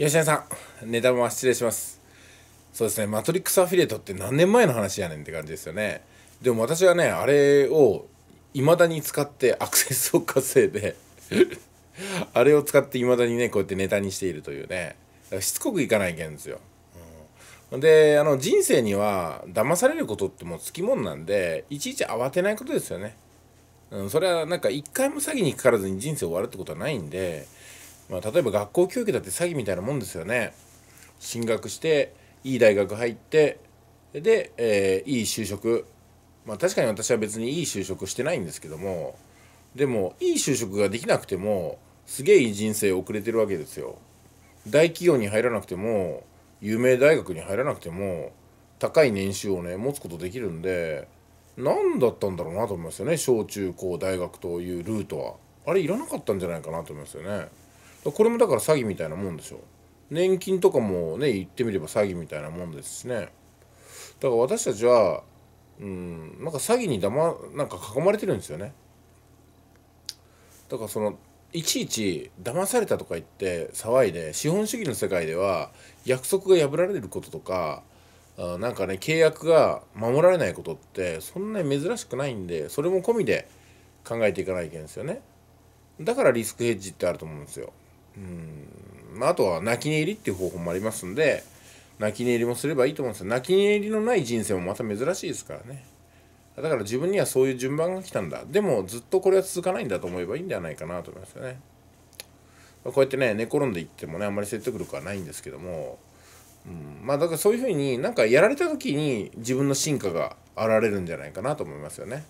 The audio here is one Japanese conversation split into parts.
吉田さん、ネタも失礼します。そうですね、マトリックスアフィリエイトって何年前の話やねんって感じですよね。でも私はね、あれを未だに使ってアクセスを稼いで あれを使って未だにね、こうやってネタにしているというね、しつこくいかないけんですよ。うん、であの人生には騙されることってもうつきもんなんでいちいち慌てないことですよね。うん、それはなんか一回も詐欺にかからずに人生終わるってことはないんでまあ、例えば学校教育だって詐欺みたいなもんですよね進学していい大学入ってで、えー、いい就職まあ確かに私は別にいい就職してないんですけどもでもいい就職ができなくてもすげえいい人生を送れてるわけですよ大企業に入らなくても有名大学に入らなくても高い年収をね持つことできるんで何だったんだろうなと思いますよね小中高大学というルートはあれいらなかったんじゃないかなと思いますよねこれもだから詐欺みたいなもんでしょ年金とかもね言ってみれば詐欺みたいなもんですしねだから私たちはうんなんか詐欺にだまなんか囲まれてるんですよねだからそのいちいち騙されたとか言って騒いで資本主義の世界では約束が破られることとかあなんかね契約が守られないことってそんなに珍しくないんでそれも込みで考えていかないといけないんですよねだからリスクヘッジってあると思うんですようん、まあ、あとは泣き寝入りっていう方法もありますんで、泣き寝入りもすればいいと思うんですよ。泣き寝入りのない人生もまた珍しいですからね。だから自分にはそういう順番が来たんだ。でもずっとこれは続かないんだと思えばいいんではないかなと思いますよね。こうやってね、寝転んでいってもね、あんまり説得力はないんですけども、うん、まあだからそういうふうになんかやられた時に自分の進化が現れるんじゃないかなと思いますよね。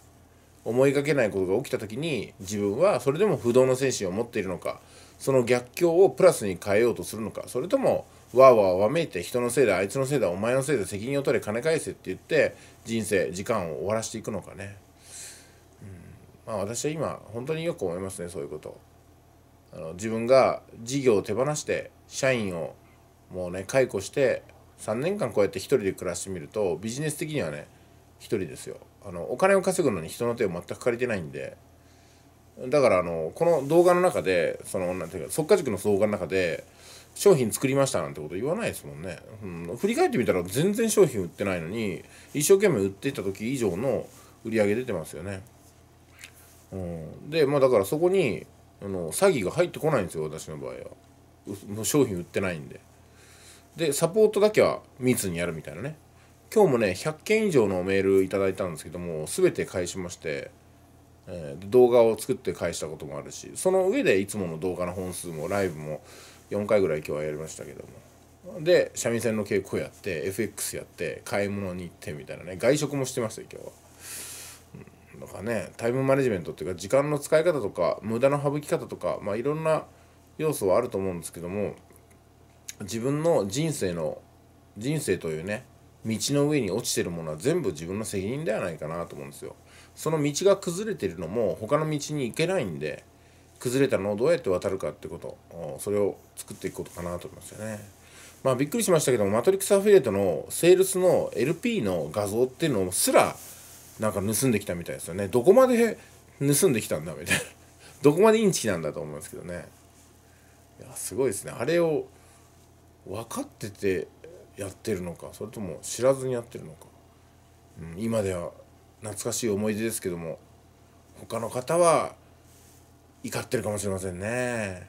思いがけないことが起きた時に自分はそれでも不動の精神を持っているのかその逆境をプラスに変えようとするのかそれともわーわーわめいて人のせいだあいつのせいだお前のせいだ責任を取れ金返せって言って人生時間を終わらしていくのかね、うん、まあ私は今本当によく思いますねそういうことあの自分が事業を手放して社員をもうね解雇して3年間こうやって一人で暮らしてみるとビジネス的にはね一人ですよあのお金を稼ぐのに人の手を全く借りてないんでだからあのこの動画の中でそのなんていうか即価塾の動画の中で商品作りましたなんてこと言わないですもんね、うん、振り返ってみたら全然商品売ってないのに一生懸命売ってた時以上の売り上げ出てますよね、うん、でまあだからそこにあの詐欺が入ってこないんですよ私の場合は商品売ってないんででサポートだけは密にやるみたいなね今日もね100件以上のメールいただいたんですけども全て返しましてえー、動画を作って返したこともあるしその上でいつもの動画の本数もライブも4回ぐらい今日はやりましたけどもで三味線の稽古やって FX やって買い物に行ってみたいなね外食もしてましたよ今日は。だからねタイムマネジメントっていうか時間の使い方とか無駄の省き方とかまあいろんな要素はあると思うんですけども自分の人生の人生というね道の上に落ちてるものは全部自分の責任ではないかなと思うんですよ。その道が崩れてるのも他の道に行けないんで崩れたのをどうやって渡るかってことそれを作っていくことかなと思いますよね。まあびっくりしましたけどもマトリックスアフィリエイトのセールスの LP の画像っていうのすらなんか盗んできたみたいですよね。どこまで盗んできたんだみたいな。どこまでインチキなんだと思うんですけどね。いやすごいですね。あれを分かっててやってるのかそれとも知らずにやってるのか、うん、今では懐かしい思い出ですけども他の方は怒ってるかもしれませんね。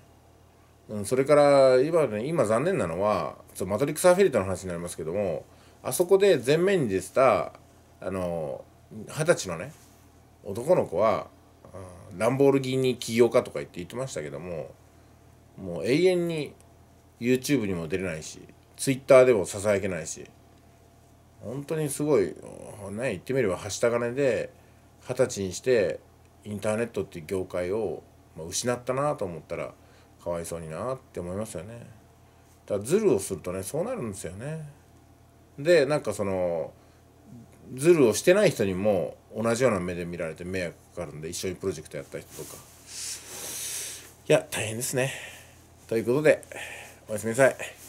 うん、それから今ね今残念なのはちょマトリックス・アフィリートの話になりますけどもあそこで前面に出てたあの二十歳のね男の子はランボルギーニ起業家とか言って言ってましたけどももう永遠に YouTube にも出れないし Twitter でもささやけないし本当にすごい、ね、言ってみればはした金で二十歳にしてインターネットっていう業界を失ったなと思ったらかわいそうになって思いますよね。だからズルをするとねそうなるんですよね。でなんかそのズルをしてない人にも同じような目で見られて迷惑かかるんで一緒にプロジェクトやった人とかいや大変ですね。ということでおやすみなさい。